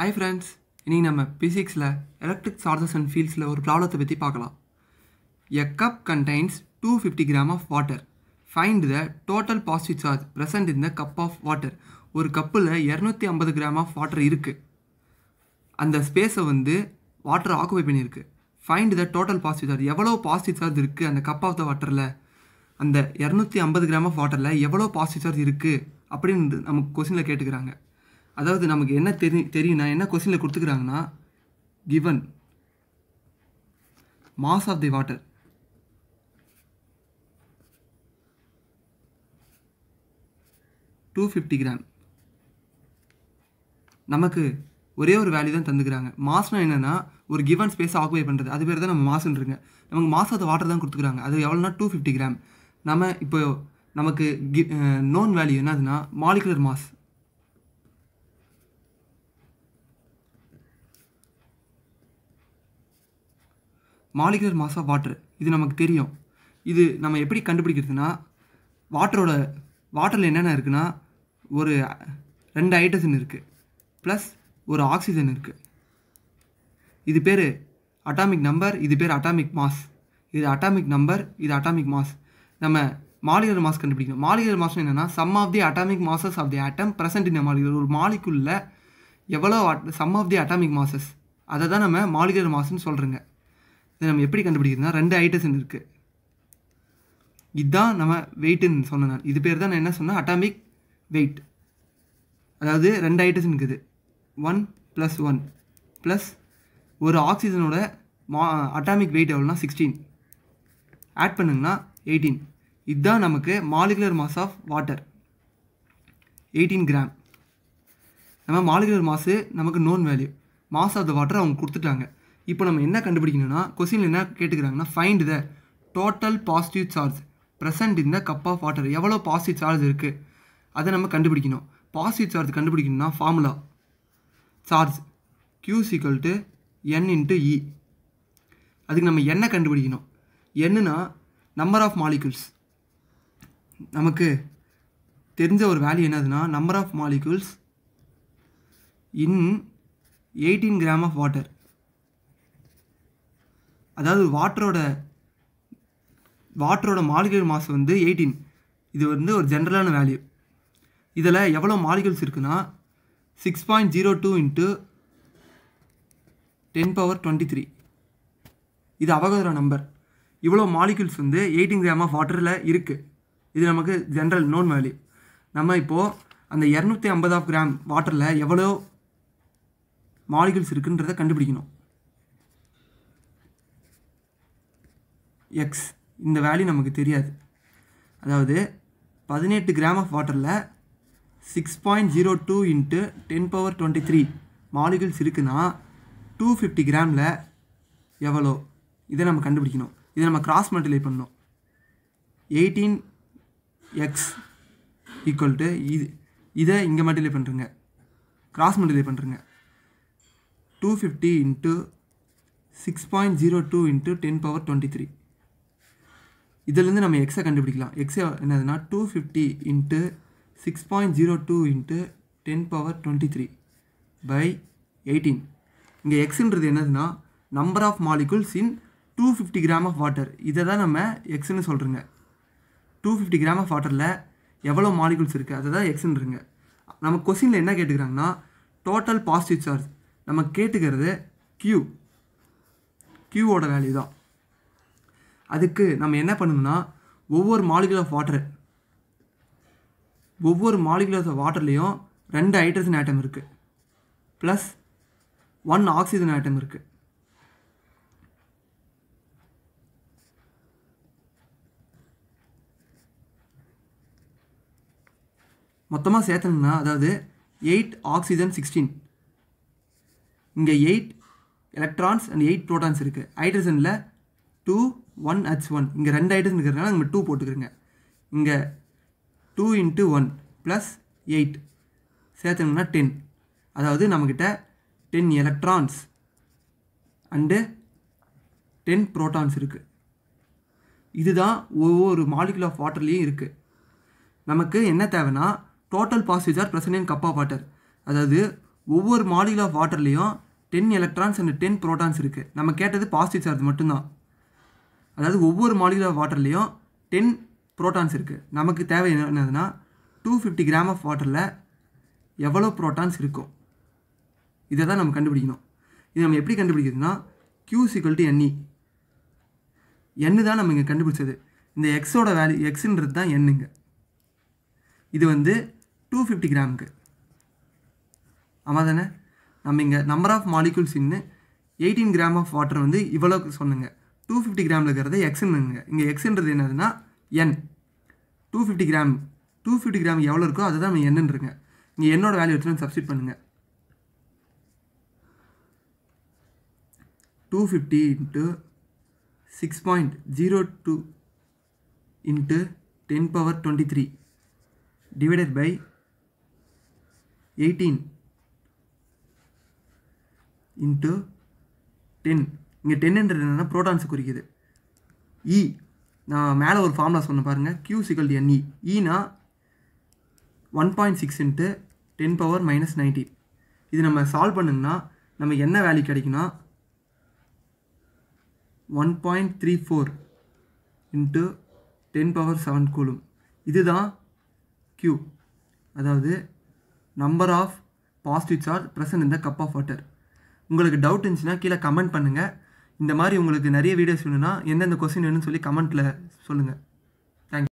Hi friends இன்றைக்கி நம்ம ஃபிசிக்ஸில் எலக்ட்ரிக் சார்ஜஸ் அண்ட் ஃபீல்ட்ஸில் ஒரு ப்ராப்ளத்தை பற்றி பார்க்கலாம் a cup contains two fifty gram of water find the total positive charge present இந்த கப் ஆஃப் வாட்டர் ஒரு கப்பில் இரநூத்தி ஐம்பது கிராம் ஆஃப் வாட்டர் இருக்குது அந்த ஸ்பேஸை வந்து வாட்டர் ஆக்குபை பண்ணியிருக்கு find the total positive charge எவ்வளோ பாசிட்டிவ் சார்ஜ் இருக்குது அந்த கப் ஆஃப் த வாட்டரில் அந்த இரநூத்தி ஐம்பது கிராம் ஆஃப் வாட்டரில் எவ்வளோ பாசிட்டிவ் சார்ஜ் இருக்குது அப்படின்னு நமக்கு கொஸ்டினில் கேட்டுக்கிறாங்க அதாவது நமக்கு என்ன தெரி தெரியும்னா என்ன கொஸ்டினில் கொடுத்துக்கிறாங்கன்னா given mass of the water two fifty gram நமக்கு ஒரே ஒரு வேல்யூ தான் தந்துக்கிறாங்க மாஸ்னால் என்னென்னா ஒரு கிவன் ஸ்பேஸ் ஆக்குபை பண்ணுறது அது பேர் தான் நம்ம மாசுன்றங்க நமக்கு மாஸ் ஆஃப் வாட்டர் தான் கொடுத்துக்கிறாங்க அது எவ்வளோனா டூ ஃபிஃப்டி கிராம் நம்ம இப்போ நமக்கு கி நோன் வேல்யூ என்னதுன்னா molecular mass molecular mass of water இது நமக்கு தெரியும் இது நம்ம எப்படி கண்டுபிடிக்கிறதுனா வாட்டரோட வாட்டரில் என்னென்ன இருக்குன்னா ஒரு ரெண்டு ஹைட்ரஜன் இருக்குது ப்ளஸ் ஒரு ஆக்சிஜன் இருக்குது இது பேர் அட்டாமிக் நம்பர் இது பேர் அட்டாமிக் மாஸ் இது அட்டாமிக் நம்பர் இது அட்டாமிக் மாஸ் நம்ம மாலிகுலர் மாஸ் கண்டுபிடிக்கணும் மாலிகுலர் மாஸ் என்னென்னா sum of the atomic masses of the atom present in molecular ஒரு மாலிகுலில் எவ்வளோ sum of the atomic masses அதை தான் நம்ம மாலிகுலர் மாஸ்ன்னு சொல்கிறேங்க இதை நம்ம எப்படி கண்டுபிடிக்கிறதுனா ரெண்டு ஐட்டசன் இருக்குது இதுதான் நம்ம வெயிட்டுன்னு சொன்னேன் இது பேர் தான் நான் என்ன சொன்னேன் அட்டாமிக் வெயிட் அதாவது ரெண்டு ஐட்டசன் இருக்குது ஒன் ப்ளஸ் ஒன் ப்ளஸ் ஒரு ஆக்சிஜனோட மா அட்டாமிக் வெயிட் எவ்வளோனா சிக்ஸ்டீன் ஆட் பண்ணுங்கன்னா எயிட்டீன் இதுதான் நமக்கு molecular mass of water eighteen gram நம்ம மாலிகுலர் மாஸு நமக்கு known value mass of the water அவங்க கொடுத்துட்டாங்க இப்போ நம்ம என்ன கண்டுபிடிக்கணும்னா கொஸ்டின் என்ன கேட்டுக்கிறாங்கன்னா find the total positive charge present இந்த கப் ஆஃப் வாட்டர் எவ்வளோ பாசிட்டிவ் சார்ஜ் இருக்குது அதை நம்ம கண்டுபிடிக்கணும் பாசிட்டிவ் சார்ஜ் கண்டுபிடிக்கணும்னா formula charge q equal to n into e அதுக்கு நம்ம என்ன கண்டுபிடிக்கணும் என்னன்னா நம்பர் ஆஃப் மாலிகுல்ஸ் நமக்கு தெரிஞ்ச ஒரு வேல்யூ என்னதுன்னா number of molecules in eighteen gram of water அதாவது வாட்டரோட வாட்டரோட மாலிகுலர் மாஸ் வந்து எயிட்டீன் இது வந்து ஒரு ஜென்ரலான வேல்யூ இதில் எவ்வளோ மாலிகுல்ஸ் இருக்குன்னா six point zero two into ten power twenty three இது அவகதர நம்பர் இவ்வளோ மாலிகுல்ஸ் வந்து எயிட்டீன் கிராம் ஆஃப் வாட்டரில் இருக்குது இது நமக்கு ஜென்ரல் நோன் வேல்யூ நம்ம இப்போது அந்த இரநூத்தி ஐம்பது ஆஃப் கிராம் வாட்டரில் எவ்வளோ மாலிகுல்ஸ் இருக்குன்றதை கண்டுபிடிக்கணும் எக்ஸ் இந்த வேல்யூ நமக்கு தெரியாது அதாவது பதினெட்டு கிராம் ஆஃப் வாட்டரில் six point zero two into ten power twenty three molecules இருக்குன்னா டூ ஃபிஃப்டி கிராமில் எவ்வளோ இதை நம்ம கண்டுபிடிக்கணும் இதை நம்ம கிராஸ் மல்டிப்ளை பண்ணணும் எயிட்டீன் எக்ஸ் ஈக்குவல் டு இது இதை இங்கே மல்டிப்ளை பண்ணுறங்க கிராஸ் மல்டிப்ளை பண்ணுறங்க two fifty into six point zero two into ten power twenty three இதிலேருந்து நம்ம எக்ஸை கண்டுபிடிக்கலாம் எக்ஸ் என்னதுன்னா two fifty into six point zero two into ten power twenty three by eighteen இங்கே எக்ஸுன்றது என்னதுன்னா number of molecules in two fifty gram of water இதை தான் நம்ம எக்ஸுன்னு சொல்கிறோங்க டூ ஃபிஃப்டி கிராம் ஆஃப் வாட்டரில் எவ்வளோ மாலிகுல்ஸ் இருக்குது அதை தான் எக்ஸுன்றிருங்க நம்ம கொஸ்டினில் என்ன கேட்டுக்கிறாங்கன்னா டோட்டல் பாசிட்டிவ் சார்ஜ் நம்ம கேட்டுக்கிறது க்யூ க்யூவோட வேல்யூ தான் அதுக்கு நம்ம என்ன பண்ணணும்னா ஒவ்வொரு மாலிகுலர் ஆஃப் வாட்டர் ஒவ்வொரு மாலிகுலர் ஆஃப் வாட்டர்லேயும் ரெண்டு ஹைட்ரஜன் ஆட்டம் இருக்குது ப்ளஸ் ஒன் ஆக்சிஜன் ஆட்டம் இருக்குது மொத்தமாக சேர்த்தணும்னா அதாவது எயிட் ஆக்சிஜன் சிக்ஸ்டீன் இங்கே eight electrons and eight protons இருக்குது ஹைட்ரஜனில் டூ ஒன் ஹச் ஒன் இங்கே ரெண்டு ஐட்டம் இருக்கிறதுனால நம்ம டூ போட்டுக்கிறோங்க இங்கே two into one plus eight சேர்த்தோம்னா டென் அதாவது நம்மக்கிட்ட ten electrons and ten protons இருக்குது இதுதான் ஒவ்வொரு மாலிகுல் ஆஃப் வாட்டர்லேயும் இருக்குது நமக்கு என்ன தேவைன்னா total positive charge present in cup of water அதாவது ஒவ்வொரு மாலிகுல் ஆஃப் வாட்டர்லேயும் ten electrons and ten protons இருக்குது நம்ம கேட்டது பாசிட்டிவ் சார்ஜ் மட்டும்தான் அதாவது ஒவ்வொரு மாலிகுலர் வாட்டர்லேயும் டென் ப்ரோட்டான்ஸ் இருக்குது நமக்கு தேவை என்னதுன்னா டூ ஃபிஃப்டி கிராம் ஆஃப் வாட்டரில் எவ்வளோ ப்ரோட்டான்ஸ் இருக்கும் இதை e. தான் நம்ம கண்டுபிடிக்கணும் இது நம்ம எப்படி கண்டுபிடிக்கிறதுனா க்யூ சிக்வல் டு என்இ என்னு தான் நம்ம இங்கே கண்டுபிடிச்சது இந்த எக்ஸோட வேல்யூ எக்ஸுன்றது தான் எண்ணுங்க இது வந்து டூ ஃபிஃப்டி கிராமுக்கு ஆமாம் தானே நம்ம இங்கே number of molecules in eighteen gram of water வந்து இவ்வளோக்கு சொன்னுங்க டூ ஃபிஃப்டி கிராமில் இருக்கிறத எக்ஸ்ன்னுங்க இங்கே எக்ஸ்ன்றது என்னதுன்னா n two fifty gram two fifty gram எவ்வளோ இருக்கோ அதை தான் நம்ம என்னன்றுங்க இங்கே என்னோட வேல்யூ எடுத்துன்னு சப்ஸ்டிட் பண்ணுங்கள் two fifty into six point zero two into ten power twenty three divided by eighteen into ten இங்கே டென்னுன்றது என்னென்னா ப்ரோட்டான்ஸை குறிக்குது இ e, நான் மேலே ஒரு ஃபார்முலா சொன்னேன் பாருங்கள் கியூ சிக்கல் என்இ இனா one point six into ten power minus ninety இது நம்ம சால்வ் பண்ணுங்கன்னா நம்ம என்ன வேல்யூ கிடைக்குன்னா one point three four into ten power seven coulomb இதுதான் கியூ அதாவது number of positive charge present இந்த கப் ஆஃப் வாட்டர் உங்களுக்கு டவுட் இருந்துச்சுன்னா கீழே கமெண்ட் பண்ணுங்கள் இந்த மாதிரி உங்களுக்கு நிறைய வீடியோஸ் வேணும்னா எந்தெந்த கொஸ்டின் வேணும்னு சொல்லி கமெண்ட்டில் சொல்லுங்கள் தேங்க்யூ